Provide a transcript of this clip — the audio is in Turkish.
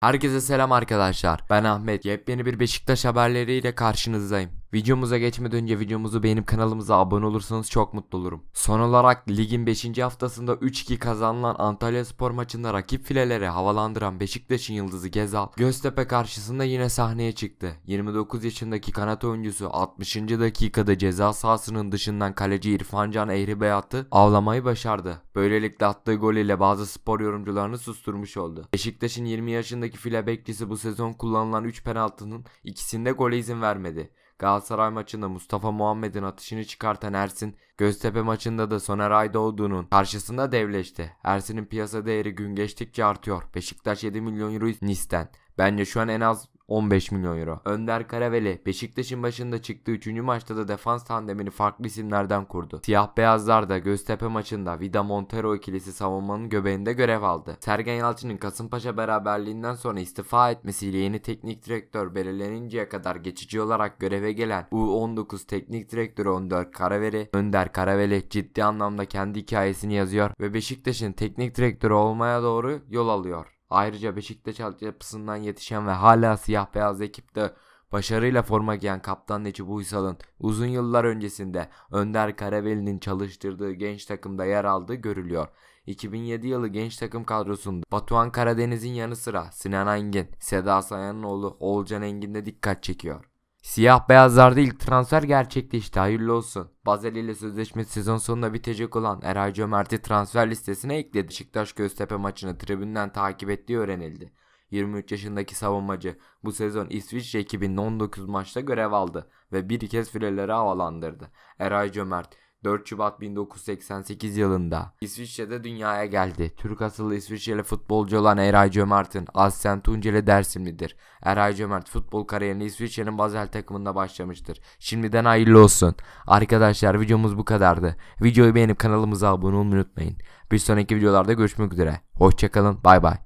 Herkese selam arkadaşlar. Ben Ahmet. Yepyeni bir Beşiktaş haberleriyle karşınızdayım. Videomuza geçmeden önce videomuzu beğenip kanalımıza abone olursanız çok mutlu olurum. Son olarak ligin 5. haftasında 3-2 kazanılan Antalya Spor maçında rakip fileleri havalandıran Beşiktaş'ın yıldızı Gezal, Göztepe karşısında yine sahneye çıktı. 29 yaşındaki kanat oyuncusu 60. dakikada ceza sahasının dışından kaleci İrfan Can Ehribe attı, avlamayı başardı. Böylelikle attığı gol ile bazı spor yorumcularını susturmuş oldu. Beşiktaş'ın 20 yaşındaki file bekçisi bu sezon kullanılan 3 penaltının ikisinde gole izin vermedi. Galatasaray maçında Mustafa Muhammed'in atışını çıkartan Ersin, Göztepe maçında da Soner Aydoğdu'nun karşısında devleşti. Ersin'in piyasa değeri gün geçtikçe artıyor. Beşiktaş 7 milyon euro Nis'ten. Bence şu an en az 15 milyon euro. Önder Karaveli Beşiktaş'ın başında çıktığı 3. maçta da defans tandemini farklı isimlerden kurdu. Siyah beyazlar da Göztepe maçında Vida Montero ikilisi savunmanın göbeğinde görev aldı. Sergen Yalçın'ın Kasımpaşa beraberliğinden sonra istifa etmesiyle yeni teknik direktör belirleninceye kadar geçici olarak göreve gelen U19 teknik direktörü Önder Karaveli, Önder Karaveli ciddi anlamda kendi hikayesini yazıyor ve Beşiktaş'ın teknik direktörü olmaya doğru yol alıyor. Ayrıca Beşiktaş altyapısından yetişen ve hala siyah beyaz ekipte başarıyla forma giyen kaptan Necip Uysal'ın uzun yıllar öncesinde Önder Karaveli'nin çalıştırdığı genç takımda yer aldığı görülüyor. 2007 yılı genç takım kadrosunda Batuhan Karadeniz'in yanı sıra Sinan Engin, Seda Sayan'ın oğlu Olcan Engin de dikkat çekiyor. Siyah beyazlarda ilk transfer gerçekleşti hayırlı olsun. Bazel ile sözleşme sezon sonunda bitecek olan Eray Cömert'i transfer listesine ekledi. Şiktaş Göztepe maçını tribünden takip ettiği öğrenildi. 23 yaşındaki savunmacı bu sezon İsviçre ekibinin 19 maçta görev aldı ve bir kez fileleri havalandırdı. Eray Cömert 4 Şubat 1988 yılında İsviçre'de dünyaya geldi. Türk asıllı İsviçreli futbolcu olan Eray Cömert'in aslen Tunceli Dersimlidir. Eray Cömert futbol kariyerini İsviçre'nin Basel takımında başlamıştır. Şimdiden hayırlı olsun. Arkadaşlar videomuz bu kadardı. Videoyu beğenip kanalımıza abone olmayı unutmayın. Bir sonraki videolarda görüşmek üzere. Hoşçakalın. Bay bay.